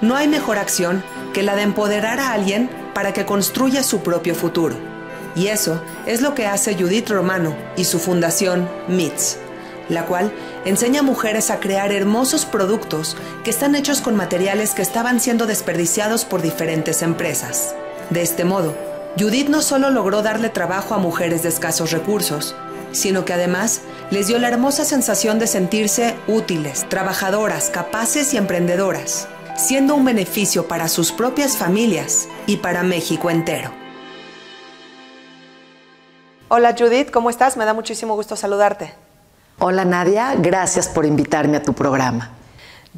No hay mejor acción que la de empoderar a alguien para que construya su propio futuro. Y eso es lo que hace Judith Romano y su fundación MITS, la cual enseña a mujeres a crear hermosos productos que están hechos con materiales que estaban siendo desperdiciados por diferentes empresas. De este modo, Judith no solo logró darle trabajo a mujeres de escasos recursos, sino que además les dio la hermosa sensación de sentirse útiles, trabajadoras, capaces y emprendedoras siendo un beneficio para sus propias familias y para México entero. Hola Judith, ¿cómo estás? Me da muchísimo gusto saludarte. Hola Nadia, gracias por invitarme a tu programa.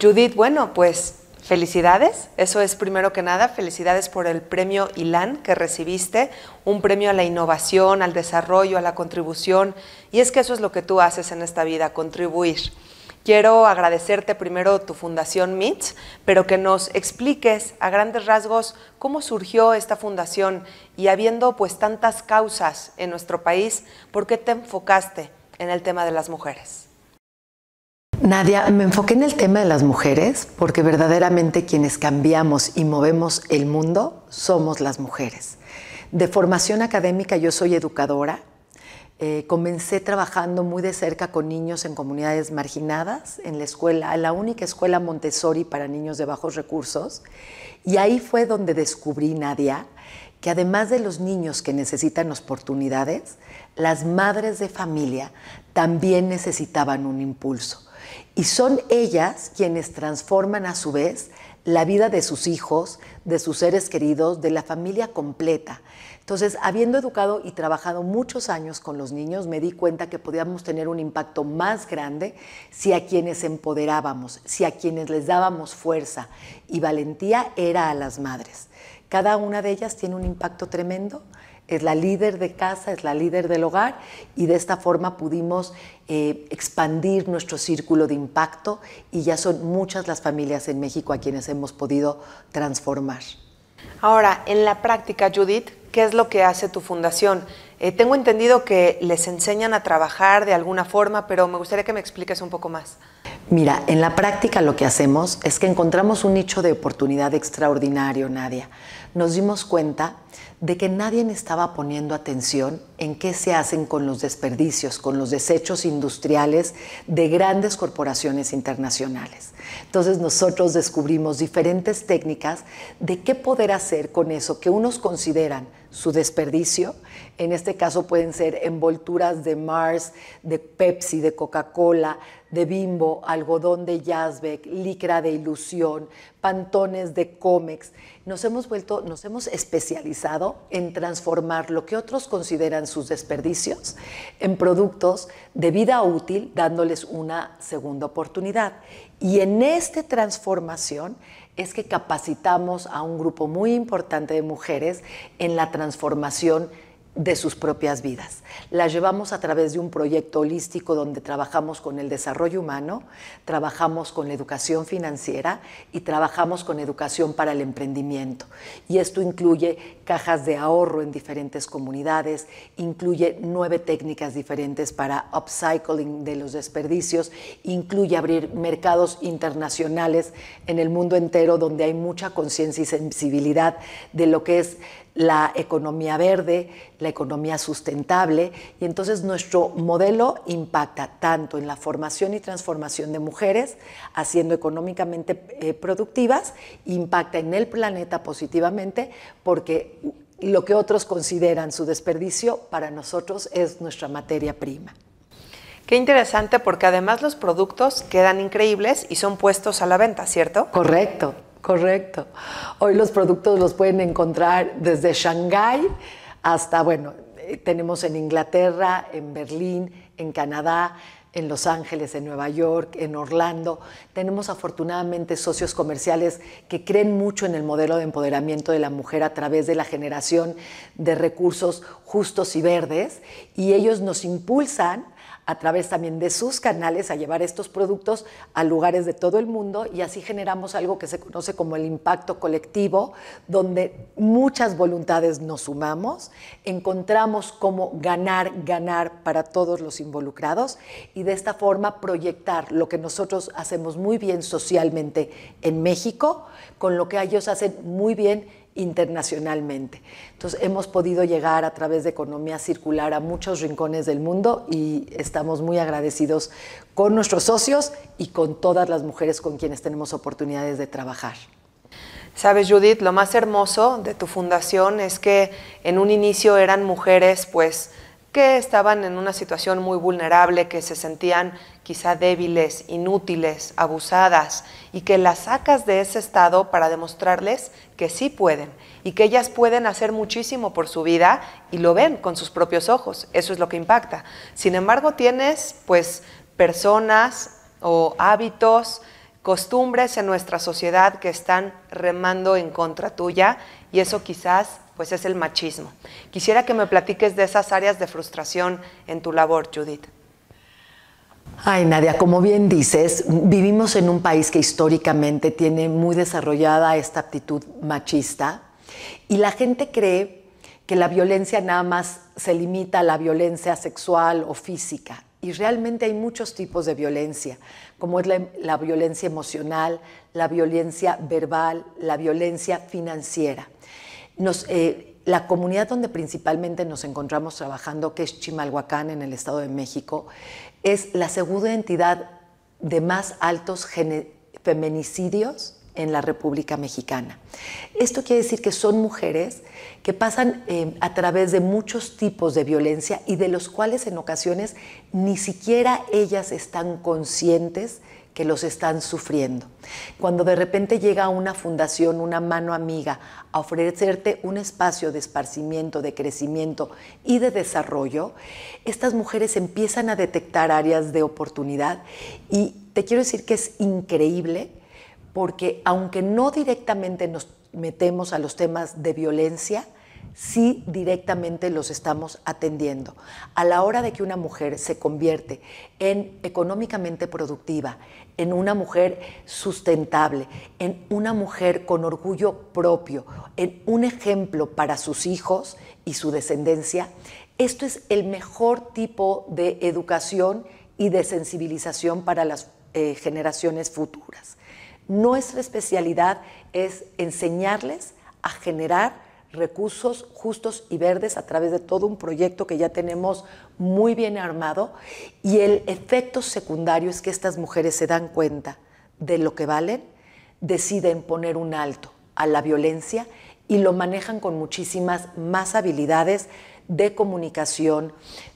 Judith, bueno, pues felicidades. Eso es primero que nada, felicidades por el premio ILAN que recibiste, un premio a la innovación, al desarrollo, a la contribución. Y es que eso es lo que tú haces en esta vida, contribuir quiero agradecerte primero tu fundación MITS, pero que nos expliques a grandes rasgos cómo surgió esta fundación y habiendo pues tantas causas en nuestro país, ¿por qué te enfocaste en el tema de las mujeres? Nadia, me enfoqué en el tema de las mujeres porque verdaderamente quienes cambiamos y movemos el mundo somos las mujeres. De formación académica yo soy educadora, eh, comencé trabajando muy de cerca con niños en comunidades marginadas, en la escuela, en la única escuela Montessori para niños de bajos recursos. Y ahí fue donde descubrí, Nadia, que además de los niños que necesitan oportunidades, las madres de familia también necesitaban un impulso. Y son ellas quienes transforman a su vez la vida de sus hijos, de sus seres queridos, de la familia completa. Entonces, habiendo educado y trabajado muchos años con los niños, me di cuenta que podíamos tener un impacto más grande si a quienes empoderábamos, si a quienes les dábamos fuerza y valentía era a las madres. Cada una de ellas tiene un impacto tremendo es la líder de casa, es la líder del hogar y de esta forma pudimos eh, expandir nuestro círculo de impacto y ya son muchas las familias en México a quienes hemos podido transformar. Ahora, en la práctica, Judith, ¿qué es lo que hace tu fundación? Eh, tengo entendido que les enseñan a trabajar de alguna forma, pero me gustaría que me expliques un poco más. Mira, en la práctica lo que hacemos es que encontramos un nicho de oportunidad extraordinario, Nadia nos dimos cuenta de que nadie estaba poniendo atención en qué se hacen con los desperdicios, con los desechos industriales de grandes corporaciones internacionales. Entonces nosotros descubrimos diferentes técnicas de qué poder hacer con eso que unos consideran su desperdicio. En este caso pueden ser envolturas de Mars, de Pepsi, de Coca-Cola, de Bimbo, algodón de Yazbek, licra de ilusión, pantones de Comex nos hemos vuelto, nos hemos especializado en transformar lo que otros consideran sus desperdicios en productos de vida útil, dándoles una segunda oportunidad. Y en esta transformación es que capacitamos a un grupo muy importante de mujeres en la transformación de sus propias vidas. Las llevamos a través de un proyecto holístico donde trabajamos con el desarrollo humano, trabajamos con la educación financiera y trabajamos con educación para el emprendimiento. Y esto incluye cajas de ahorro en diferentes comunidades, incluye nueve técnicas diferentes para upcycling de los desperdicios, incluye abrir mercados internacionales en el mundo entero donde hay mucha conciencia y sensibilidad de lo que es la economía verde, la economía sustentable, y entonces nuestro modelo impacta tanto en la formación y transformación de mujeres, haciendo económicamente eh, productivas, impacta en el planeta positivamente, porque lo que otros consideran su desperdicio para nosotros es nuestra materia prima. Qué interesante porque además los productos quedan increíbles y son puestos a la venta, ¿cierto? Correcto, correcto. Hoy los productos los pueden encontrar desde Shanghái hasta, bueno, eh, tenemos en Inglaterra, en Berlín, en Canadá, en Los Ángeles, en Nueva York, en Orlando. Tenemos afortunadamente socios comerciales que creen mucho en el modelo de empoderamiento de la mujer a través de la generación de recursos justos y verdes y ellos nos impulsan a través también de sus canales a llevar estos productos a lugares de todo el mundo y así generamos algo que se conoce como el impacto colectivo, donde muchas voluntades nos sumamos, encontramos cómo ganar, ganar para todos los involucrados y de esta forma proyectar lo que nosotros hacemos muy bien socialmente en México con lo que ellos hacen muy bien internacionalmente. Entonces hemos podido llegar a través de economía circular a muchos rincones del mundo y estamos muy agradecidos con nuestros socios y con todas las mujeres con quienes tenemos oportunidades de trabajar. Sabes, Judith, lo más hermoso de tu fundación es que en un inicio eran mujeres pues que estaban en una situación muy vulnerable, que se sentían quizá débiles, inútiles, abusadas, y que las sacas de ese estado para demostrarles que sí pueden y que ellas pueden hacer muchísimo por su vida y lo ven con sus propios ojos. Eso es lo que impacta. Sin embargo, tienes pues personas o hábitos, costumbres en nuestra sociedad que están remando en contra tuya y eso quizás pues es el machismo. Quisiera que me platiques de esas áreas de frustración en tu labor, Judith. Ay, Nadia, como bien dices, vivimos en un país que históricamente tiene muy desarrollada esta actitud machista y la gente cree que la violencia nada más se limita a la violencia sexual o física. Y realmente hay muchos tipos de violencia, como es la, la violencia emocional, la violencia verbal, la violencia financiera. Eh, la comunidad donde principalmente nos encontramos trabajando, que es Chimalhuacán en el Estado de México, es la segunda entidad de más altos feminicidios en la República Mexicana. Esto quiere decir que son mujeres que pasan eh, a través de muchos tipos de violencia y de los cuales en ocasiones ni siquiera ellas están conscientes que los están sufriendo. Cuando de repente llega una fundación, una mano amiga, a ofrecerte un espacio de esparcimiento, de crecimiento y de desarrollo, estas mujeres empiezan a detectar áreas de oportunidad y te quiero decir que es increíble porque aunque no directamente nos metemos a los temas de violencia, sí directamente los estamos atendiendo. A la hora de que una mujer se convierte en económicamente productiva, en una mujer sustentable, en una mujer con orgullo propio, en un ejemplo para sus hijos y su descendencia, esto es el mejor tipo de educación y de sensibilización para las eh, generaciones futuras. Nuestra especialidad es enseñarles a generar recursos justos y verdes a través de todo un proyecto que ya tenemos muy bien armado y el efecto secundario es que estas mujeres se dan cuenta de lo que valen, deciden poner un alto a la violencia y lo manejan con muchísimas más habilidades de comunicación,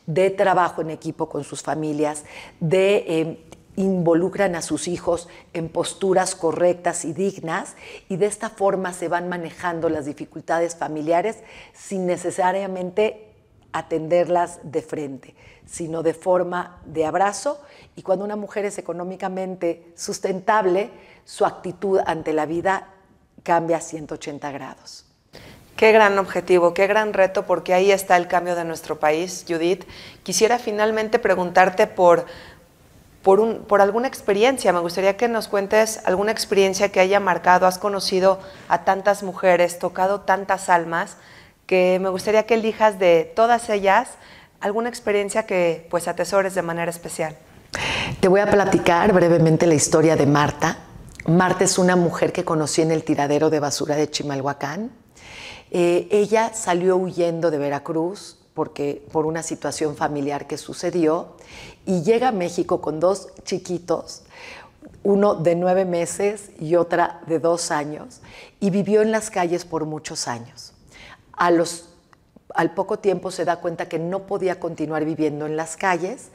de trabajo en equipo con sus familias, de eh, involucran a sus hijos en posturas correctas y dignas y de esta forma se van manejando las dificultades familiares sin necesariamente atenderlas de frente, sino de forma de abrazo y cuando una mujer es económicamente sustentable, su actitud ante la vida cambia a 180 grados. Qué gran objetivo, qué gran reto, porque ahí está el cambio de nuestro país, Judith. Quisiera finalmente preguntarte por por, alguna experiencia. Me gustaría que nos cuentes alguna experiencia que haya marcado. Has conocido a tantas mujeres, tocado tantas almas, que me gustaría que elijas de todas ellas alguna experiencia que pues atesores de manera especial. Te voy a platicar brevemente la historia de Marta. Marta es una mujer que conocí en el tiradero de basura de Chimalhuacán. Eh, ella salió huyendo de Veracruz, por una situación familiar que sucedió y llega a México con dos chiquitos, uno de nueve meses y otra de dos años, y vivió en las calles por muchos años. al poco tiempo se da cuenta que no podía continuar viviendo en las calles,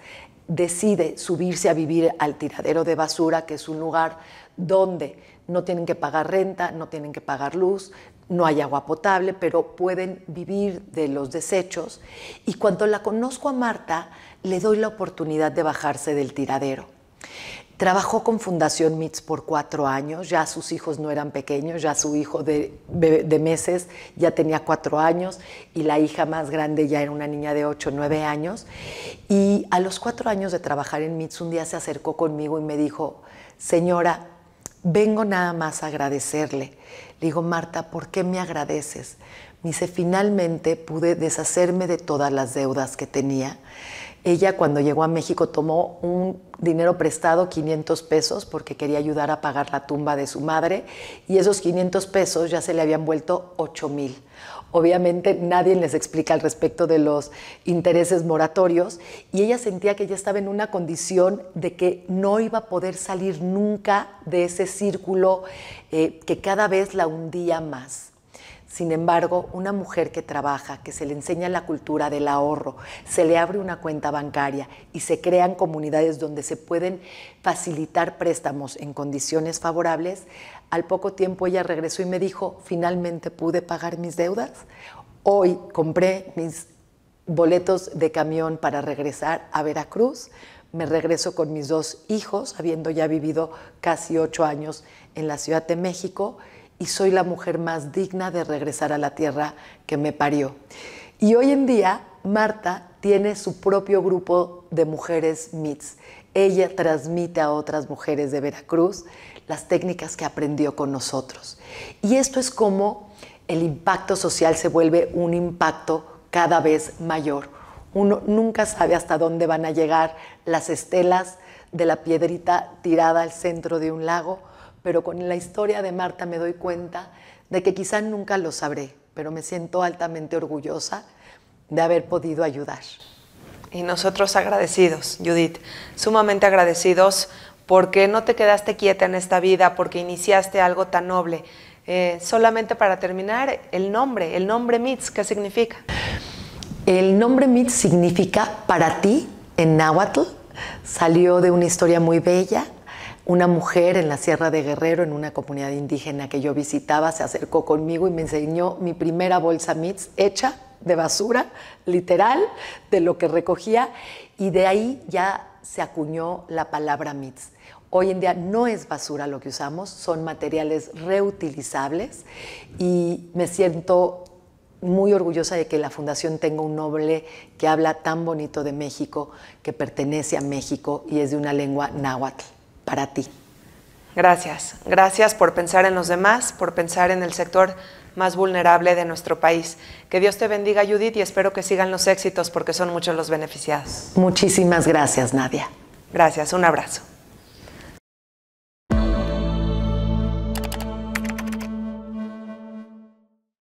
decide subirse a vivir al tiradero de basura, que es un lugar donde no tienen que pagar renta, no tienen que pagar luz, no hay agua potable, pero pueden vivir de los desechos. Y cuando la conozco a Marta, le doy la oportunidad de bajarse del tiradero. Trabajó con Fundación MITS por cuatro años, ya sus hijos no eran pequeños, ya su hijo de, meses ya tenía cuatro años y la hija más grande ya era una niña de ocho, nueve años. Y a los cuatro años de trabajar en MITS, un día se acercó conmigo y me dijo, señora, vengo nada más a agradecerle. Le digo, Marta, ¿por qué me agradeces? Me dice, finalmente pude deshacerme de todas las deudas que tenía. Ella cuando llegó a México tomó un dinero prestado, 500 pesos, porque quería ayudar a pagar la tumba de su madre y esos 500 pesos ya se le habían vuelto 8 mil. Obviamente nadie les explica al respecto de los intereses moratorios y ella sentía que ya estaba en una condición de que no iba a poder salir nunca de ese círculo eh, que cada vez la hundía más. Sin embargo, una mujer que trabaja, que se le enseña la cultura del ahorro, se le abre una cuenta bancaria y se crean comunidades donde se pueden facilitar préstamos en condiciones favorables, al poco tiempo ella regresó y me dijo, finalmente pude pagar mis deudas. Hoy compré mis boletos de camión para regresar a Veracruz. Me regreso con mis dos hijos, habiendo ya vivido casi ocho años en la Ciudad de México, y soy la mujer más digna de regresar a la tierra que me parió. Y hoy en día, Marta tiene su propio grupo de mujeres MITS ella transmite a otras mujeres de Veracruz las técnicas que aprendió con nosotros. Y esto es como el impacto social se vuelve un impacto cada vez mayor. Uno nunca sabe hasta dónde van a llegar las estelas de la piedrita tirada al centro de un lago, pero con la historia de Marta me doy cuenta de que quizá nunca lo sabré, pero me siento altamente orgullosa de haber podido ayudar y nosotros agradecidos, Judith, sumamente agradecidos porque no te quedaste quieta en esta vida, porque iniciaste algo tan noble. Eh, solamente para terminar, el nombre, el nombre MITS, ¿qué significa? El nombre MITS significa para ti en náhuatl. Salió de una historia muy bella. Una mujer en la Sierra de Guerrero, en una comunidad indígena que yo visitaba, se acercó conmigo y me enseñó mi primera bolsa MITS hecha de basura, literal, de lo que recogía, y de ahí ya se acuñó la palabra MITS. Hoy en día no es basura lo que usamos, son materiales reutilizables y me siento muy orgullosa de que la Fundación tenga un noble que habla tan bonito de México, que pertenece a México y es de una lengua náhuatl. Para ti. Gracias, gracias por pensar en los demás, por pensar en el sector más vulnerable de nuestro país. Que Dios te bendiga, Judith, y espero que sigan los éxitos porque son muchos los beneficiados. Muchísimas gracias, Nadia. Gracias, un abrazo.